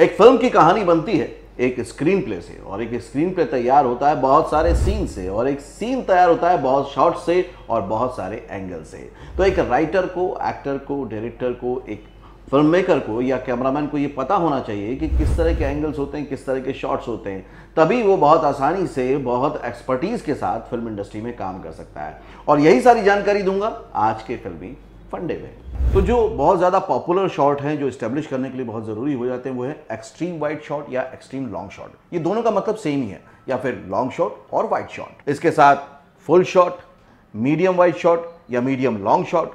एक फिल्म की कहानी बनती है एक स्क्रीन प्ले से और एक स्क्रीन प्ले तैयार होता है बहुत सारे सीन से और एक सीन तैयार होता है बहुत शॉट से और बहुत सारे एंगल से तो एक राइटर को एक्टर को डायरेक्टर को एक फिल्म मेकर को या कैमरामैन को ये पता होना चाहिए कि किस तरह के एंगल्स होते हैं किस तरह के शॉट्स होते हैं तभी वो बहुत आसानी से बहुत एक्सपर्टीज़ के साथ फिल्म इंडस्ट्री में काम कर सकता है और यही सारी जानकारी दूंगा आज के फिल्मी फंडे में तो जो बहुत ज़्यादा पॉपुलर शॉट हैं जो स्टेब्लिश करने के लिए बहुत ज़रूरी हो जाते हैं वो है एक्सट्रीम वाइड शॉट या एक्सट्रीम लॉन्ग शॉट ये दोनों का मतलब सेम ही है या फिर लॉन्ग शॉट और वाइड शॉट इसके साथ full shot medium wide shot या medium long shot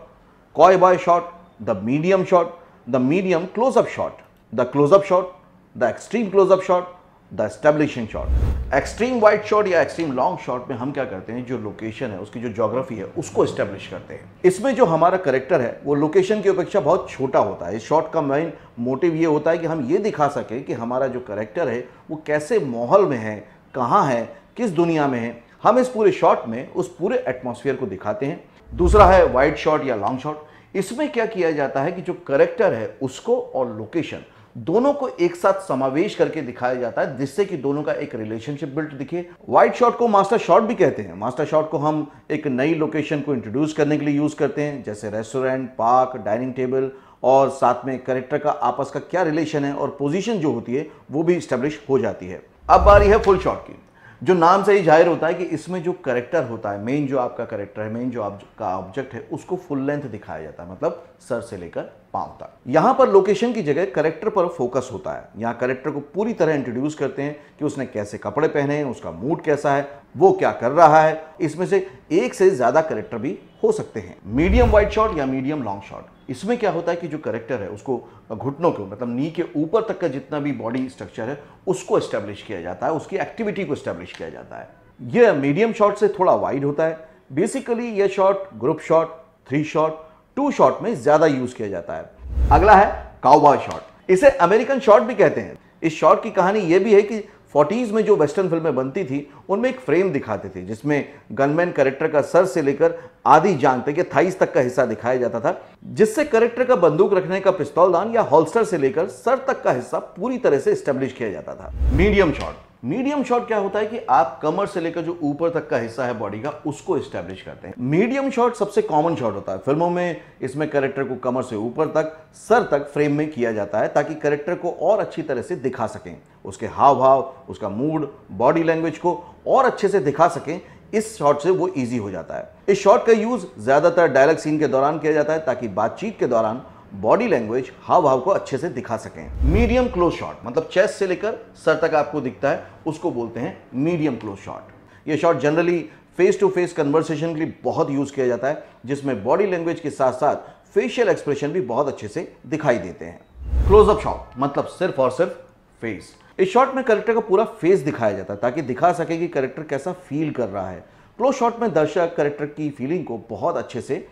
cowboy shot the medium shot the medium closeup shot the closeup shot the extreme closeup shot the establishing shot extreme wide shot या extreme long shot में हम क्या करते हैं जो location है उसकी जो जोग्राफी है उसको एस्टेब्लिश करते हैं इसमें जो हमारा करेक्टर है वो लोकेशन की अपेक्षा बहुत छोटा होता है इस शॉट का मेन मोटिव ये होता है कि हम ये दिखा सकें कि हमारा जो करेक्टर है वो कैसे माहौल में है कहाँ है किस दुनिया में है हम इस पूरे शॉट में उस पूरे एटमोसफियर को दिखाते हैं दूसरा है वाइड शॉट या लॉन्ग शॉट इसमें क्या किया जाता है कि जो करेक्टर है उसको और लोकेशन दोनों को एक साथ समावेश करके दिखाया जाता है जिससे कि दोनों का एक रिलेशनशिप बिल्ट दिखे वाइट शॉट को मास्टर शॉट भी कहते हैं मास्टर शॉट को हम एक नई लोकेशन को इंट्रोड्यूस करने के लिए यूज़ करते हैं जैसे रेस्टोरेंट पार्क डाइनिंग टेबल और साथ में करेक्टर का आपस का क्या रिलेशन है और पोजिशन जो होती है वो भी स्टेब्लिश हो जाती है अब बारी है फुल शॉट की जो नाम से ही जाहिर होता है कि इसमें जो करेक्टर होता है मेन जो आपका करेक्टर है मेन जो आपका ऑब्जेक्ट है उसको फुल लेंथ दिखाया जाता है मतलब सर से लेकर पांव तक यहां पर लोकेशन की जगह करेक्टर पर फोकस होता है यहां करेक्टर को पूरी तरह इंट्रोड्यूस करते हैं कि उसने कैसे कपड़े पहने हैं उसका मूड कैसा है वो क्या कर रहा है इसमें से एक से ज्यादा करेक्टर भी हो सकते हैं मीडियम वाइड शॉट या मीडियम लॉन्ग शॉट इसमें क्या होता है कि जो करेक्टर है उसको घुटनों के मतलब नी के ऊपर तक का जितना भी बॉडी स्ट्रक्चर है उसको स्टैब्लिश किया जाता है उसकी एक्टिविटी को स्टैब्लिश किया जाता है यह मीडियम शॉट से थोड़ा वाइड होता है बेसिकली यह shot group shot three shot two shot में ज्यादा यूज किया जाता है अगला है काउबॉय शॉट इसे अमेरिकन शॉट भी कहते हैं इस शॉट की कहानी यह भी है कि फोर्टीज में जो वेस्टर्न फिल्में बनती थी उनमें एक फ्रेम दिखाते थे जिसमें गनमैन करेक्टर का सर से लेकर आधी जानते तक या थाइस तक का हिस्सा दिखाया जाता था जिससे करेक्टर का बंदूक रखने का पिस्तौल दान या हॉलस्टर से लेकर सर तक का हिस्सा पूरी तरह से स्टेब्लिश किया जाता था मीडियम शॉट मीडियम शॉट क्या होता है कि आप कमर से लेकर जो ऊपर तक का हिस्सा है बॉडी का उसको स्टैब्लिश करते हैं मीडियम शॉट सबसे कॉमन शॉट होता है फिल्मों में इसमें करेक्टर को कमर से ऊपर तक सर तक फ्रेम में किया जाता है ताकि करेक्टर को और अच्छी तरह से दिखा सकें उसके हाव भाव उसका मूड बॉडी लैंग्वेज को और अच्छे से दिखा सकें इस शॉट से वो ईजी हो जाता है इस शॉट का यूज़ ज़्यादातर डायलॉग सीन के दौरान किया जाता है ताकि बातचीत के दौरान बॉडी लैंग्वेज हाव भाव को अच्छे से दिखा सकें मीडियम क्लोज शॉट मतलब चेस्ट से लेकर सर तक आपको दिखता है उसको बोलते हैं मीडियम क्लोज शॉट ये shot generally face to face conversation के लिए बहुत यूज़ किया जाता है जिसमें बॉडी लैंग्वेज के साथ साथ फेशियल एक्सप्रेशन भी बहुत अच्छे से दिखाई देते हैं क्लोजअप शॉट मतलब सिर्फ और सिर्फ फेस इस शॉट में करेक्टर का पूरा फेस दिखाया जाता है ताकि दिखा सके कि करेक्टर कैसा फील कर रहा है क्लोज शॉट में दर्शक करेक्टर की फीलिंग को बहुत अच्छे से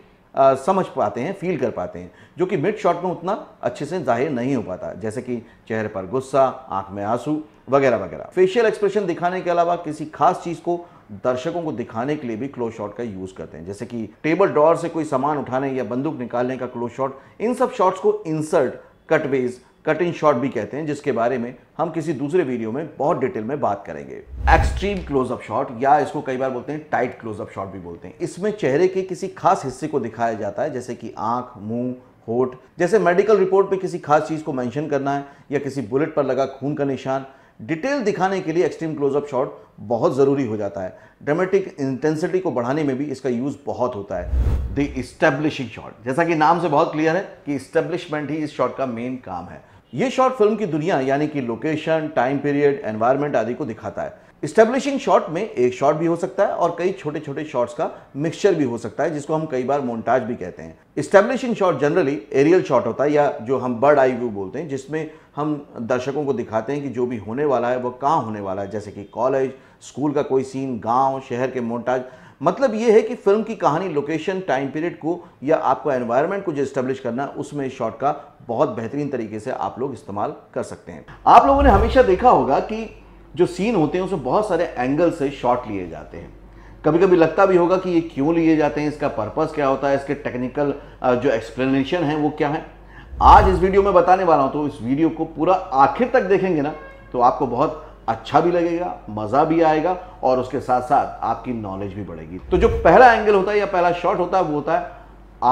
समझ पाते हैं फील कर पाते हैं जो कि मिड शॉट में उतना अच्छे से जाहिर नहीं हो पाता जैसे कि चेहरे पर गुस्सा आंख में आंसू वगैरह वगैरह फेशियल एक्सप्रेशन दिखाने के अलावा किसी खास चीज़ को दर्शकों को दिखाने के लिए भी क्लोज शॉट का यूज़ करते हैं जैसे कि टेबल ड्रॉर से कोई सामान उठाने या बंदूक निकालने का क्लोज शॉट इन सब शॉट्स को इंसर्ट कटवेज कटिंग शॉट भी कहते हैं जिसके बारे में हम किसी दूसरे वीडियो में बहुत डिटेल में बात करेंगे एक्सट्रीम क्लोजअप शॉट या इसको कई बार बोलते हैं टाइट क्लोजअप शॉट भी बोलते हैं इसमें चेहरे के किसी खास हिस्से को दिखाया जाता है जैसे कि आंख मुंह होठ जैसे मेडिकल रिपोर्ट में किसी खास चीज़ को मैंशन करना है या किसी बुलेट पर लगा खून का निशान डिटेल दिखाने के लिए एक्सट्रीम क्लोजअप शॉट बहुत ज़रूरी हो जाता है ड्रामेटिक इंटेंसिटी को बढ़ाने में भी इसका यूज़ बहुत होता है द इस्टेब्लिशिंग शॉट जैसा कि नाम से बहुत क्लियर है कि इस्टेब्लिशमेंट ही इस शॉट का मेन काम है ये शॉट फिल्म की दुनिया यानी कि लोकेशन टाइम पीरियड एनवायरमेंट आदि को दिखाता है इस्टेब्लिशिंग शॉट में एक शॉट भी हो सकता है और कई छोटे छोटे शॉट्स का मिक्सचर भी हो सकता है जिसको हम कई बार मोन्टाज भी कहते हैं establishing shot generally aerial shot होता है या जो हम बर्ड आई व्यू बोलते हैं जिसमें हम दर्शकों को दिखाते हैं कि जो भी होने वाला है वह कहाँ होने वाला है जैसे कि कॉलेज स्कूल का कोई सीन गांव शहर के मोटाज मतलब ये है कि फिल्म की कहानी लोकेशन टाइम पीरियड को या आपका एनवायरनमेंट को जो इस्टेब्लिश करना है उसमें इस शॉट का बहुत बेहतरीन तरीके से आप लोग इस्तेमाल कर सकते हैं आप लोगों ने हमेशा देखा होगा कि जो सीन होते हैं उसमें बहुत सारे एंगल से शॉट लिए जाते हैं कभी कभी लगता भी होगा कि ये क्यों लिए जाते हैं इसका पर्पज़ क्या होता है इसके टेक्निकल जो एक्सप्लेनेशन है वो क्या है आज इस वीडियो में बताने वाला हूं तो इस वीडियो को पूरा आखिर तक देखेंगे ना तो आपको बहुत अच्छा भी लगेगा मजा भी आएगा और उसके साथ साथ आपकी नॉलेज भी बढ़ेगी तो जो पहला एंगल होता है या पहला शॉट होता है वो होता है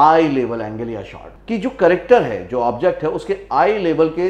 आई लेवल एंगल या शॉट कि जो करेक्टर है जो ऑब्जेक्ट है उसके आई लेवल के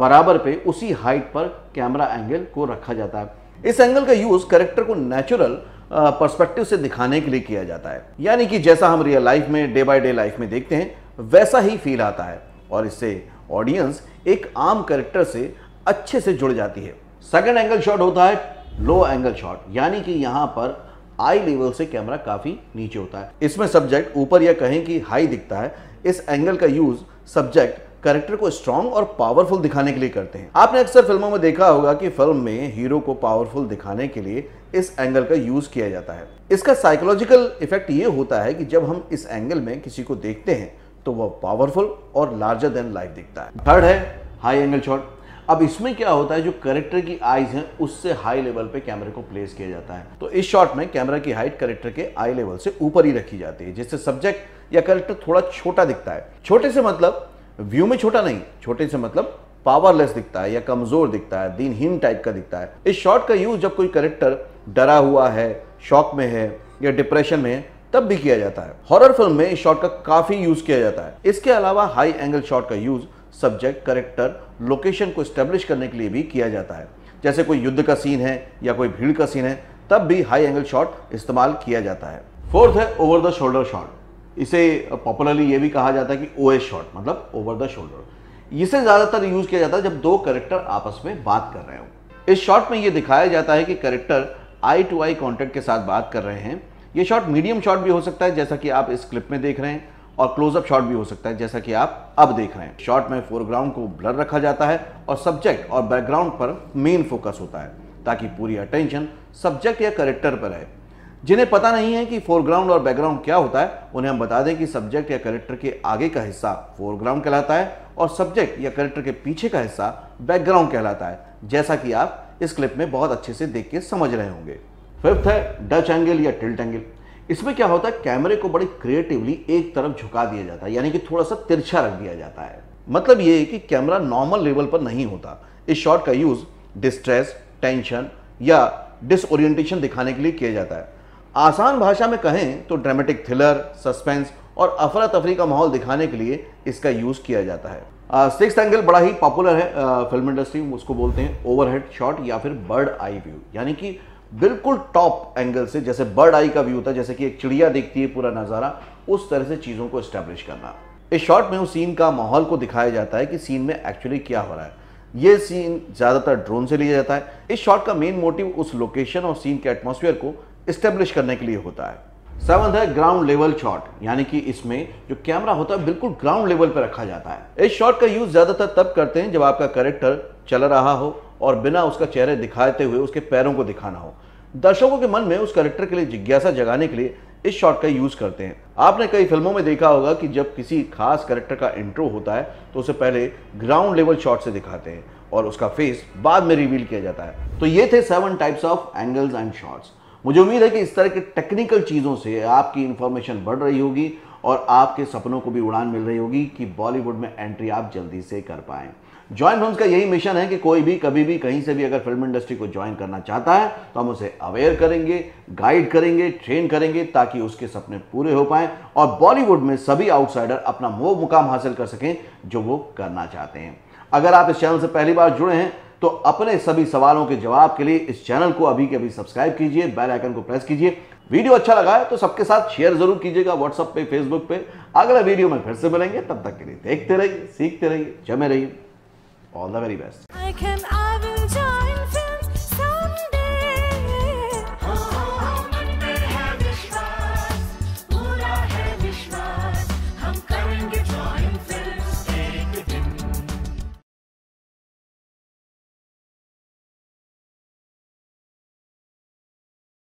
बराबर पे उसी हाइट पर कैमरा एंगल को रखा जाता है इस एंगल का यूज करेक्टर को नेचुरल पर्सपेक्टिव से दिखाने के लिए किया जाता है यानी कि जैसा हम रियल लाइफ में डे बाय डे लाइफ में देखते हैं वैसा ही फील आता है और इससे ऑडियंस एक आम करेक्टर से अच्छे से जुड़ जाती है सेकेंड एंगल शॉट होता है लो एंगल शॉट यानी कि यहाँ पर आई लेवल से कैमरा काफ़ी नीचे होता है इसमें सब्जेक्ट ऊपर या कहें कि हाई दिखता है इस एंगल का यूज़ सब्जेक्ट करेक्टर को स्ट्रॉन्ग और पावरफुल दिखाने के लिए करते हैं आपने अक्सर फिल्मों में देखा होगा कि फिल्म में हीरो को पावरफुल दिखाने के लिए इस एंगल का यूज किया जाता है इसका साइकोलॉजिकल इफेक्ट ये होता है कि जब हम इस एंगल में किसी को देखते हैं तो वह पावरफुल और लार्जर देन लाइफ दिखता है थर्ड है हाई एंगल शॉट अब इसमें क्या होता है जो करेक्टर की आईज हैं उससे हाई लेवल पे कैमरे को प्लेस किया जाता है तो इस शॉट में कैमरा की हाइट करेक्टर के आई लेवल से ऊपर ही रखी जाती है जिससे सब्जेक्ट या करेक्टर थोड़ा छोटा दिखता है छोटे से मतलब व्यू में छोटा नहीं छोटे से मतलब पावरलेस दिखता है या कमजोर दिखता है दिनहीन टाइप का दिखता है इस शॉट का यूज जब कोई करेक्टर डरा हुआ है शॉक में है या डिप्रेशन में है तब भी किया जाता है हॉरर फिल्म में इस शॉट का काफी यूज किया जाता है इसके अलावा हाई एंगल शॉट का यूज सब्जेक्ट करेक्टर लोकेशन को स्टेब्लिश करने के लिए भी किया जाता है जैसे कोई युद्ध का सीन है या कोई भीड़ का सीन है तब भी हाई एंगल शॉट इस्तेमाल किया जाता है फोर्थ है ओवर द शोल्डर शॉट इसे पॉपुलरली ये भी कहा जाता है कि ओ शॉट मतलब ओवर द शोल्डर इसे ज़्यादातर यूज़ किया जाता है जब दो करेक्टर आपस में बात कर रहे हो इस शॉट में यह दिखाया जाता है कि character eye to eye contact के साथ बात कर रहे हैं ये शॉट मीडियम शॉट भी हो सकता है जैसा कि आप इस क्लिप में देख रहे हैं और क्लोजअप शॉट भी हो सकता है जैसा कि आप अब देख रहे हैं शॉट में फोरग्राउंड को ब्लर रखा जाता है और सब्जेक्ट और बैकग्राउंड पर मेन फोकस होता है ताकि पूरी अटेंशन सब्जेक्ट या करेक्टर पर रहे जिन्हें पता नहीं है कि फोरग्राउंड और बैकग्राउंड क्या होता है उन्हें हम बता दें कि सब्जेक्ट या करेक्टर के आगे का हिस्सा फोरग्राउंड कहलाता है और सब्जेक्ट या करेक्टर के पीछे का हिस्सा बैकग्राउंड कहलाता है जैसा कि आप इस क्लिप में बहुत अच्छे से देख के समझ रहे होंगे फिफ्थ है डच एंगल या टिल्ट एंगल इसमें क्या होता है कैमरे को बड़ी क्रिएटिवली एक तरफ झुका दिया जाता है यानी कि थोड़ा सा तिरछा रख दिया जाता है मतलब ये है कि कैमरा नॉर्मल लेवल पर नहीं होता इस शॉट का यूज़ डिस्ट्रेस टेंशन या डिसओरिएंटेशन दिखाने के लिए किया जाता है आसान भाषा में कहें तो ड्रामेटिक थ्रिलर सस्पेंस और अफरा तफरी का माहौल दिखाने के लिए इसका यूज़ किया जाता है सिक्स एंगल बड़ा ही पॉपुलर है आ, फिल्म इंडस्ट्री में उसको बोलते हैं ओवरहेड शॉट या फिर बर्ड आई व्यू यानी कि बिल्कुल टॉप एंगल से जैसे बर्ड आई का व्यू होता है जैसे कि एक चिड़िया देखती है पूरा नज़ारा उस तरह से चीज़ों को स्टैब्लिश करना इस शॉट में उस सीन का माहौल को दिखाया जाता है कि सीन में एक्चुअली क्या हो रहा है यह सीन ज़्यादातर ड्रोन से लिया जाता है इस शॉट का मेन मोटिव उस लोकेशन और सीन के एटमोसफियर को स्टैब्लिश करने के लिए होता है सेवन है ग्राउंड लेवल शॉट यानी कि इसमें जो कैमरा होता है बिल्कुल ग्राउंड लेवल पर रखा जाता है इस शॉट का यूज ज्यादातर तब करते हैं जब आपका करेक्टर चल रहा हो और बिना उसका चेहरे दिखाते हुए उसके पैरों को दिखाना हो दर्शकों के मन में उस करेक्टर के लिए जिज्ञासा जगाने के लिए इस शॉट का यूज करते हैं आपने कई फिल्मों में देखा होगा कि जब किसी खास करेक्टर का इंट्रो होता है तो उसे पहले ग्राउंड लेवल शॉट से दिखाते हैं और उसका फेस बाद में रिवील किया जाता है तो ये थे seven types of angles and shots मुझे उम्मीद है कि इस तरह के टेक्निकल चीज़ों से आपकी इन्फॉर्मेशन बढ़ रही होगी और आपके सपनों को भी उड़ान मिल रही होगी कि बॉलीवुड में एंट्री आप जल्दी से कर पाएं ज्वाइन फिल्म का यही मिशन है कि कोई भी कभी भी कहीं से भी अगर फिल्म इंडस्ट्री को ज्वाइन करना चाहता है तो हम उसे अवेयर करेंगे गाइड करेंगे ट्रेन करेंगे ताकि उसके सपने पूरे हो पाएं और बॉलीवुड में सभी आउटसाइडर अपना वो मुकाम हासिल कर सकें जो वो करना चाहते हैं अगर आप इस चैनल से पहली बार जुड़े हैं तो अपने सभी सवालों के जवाब के लिए इस चैनल को अभी के अभी सब्सक्राइब कीजिए बेल आइकन को प्रेस कीजिए वीडियो अच्छा लगा है तो सबके साथ शेयर जरूर कीजिएगा व्हाट्सएप पे फेसबुक पे अगला वीडियो में फिर से मिलेंगे तब तक के लिए देखते रहिए सीखते रहिए जमे रहिए ऑल द वेरी बेस्ट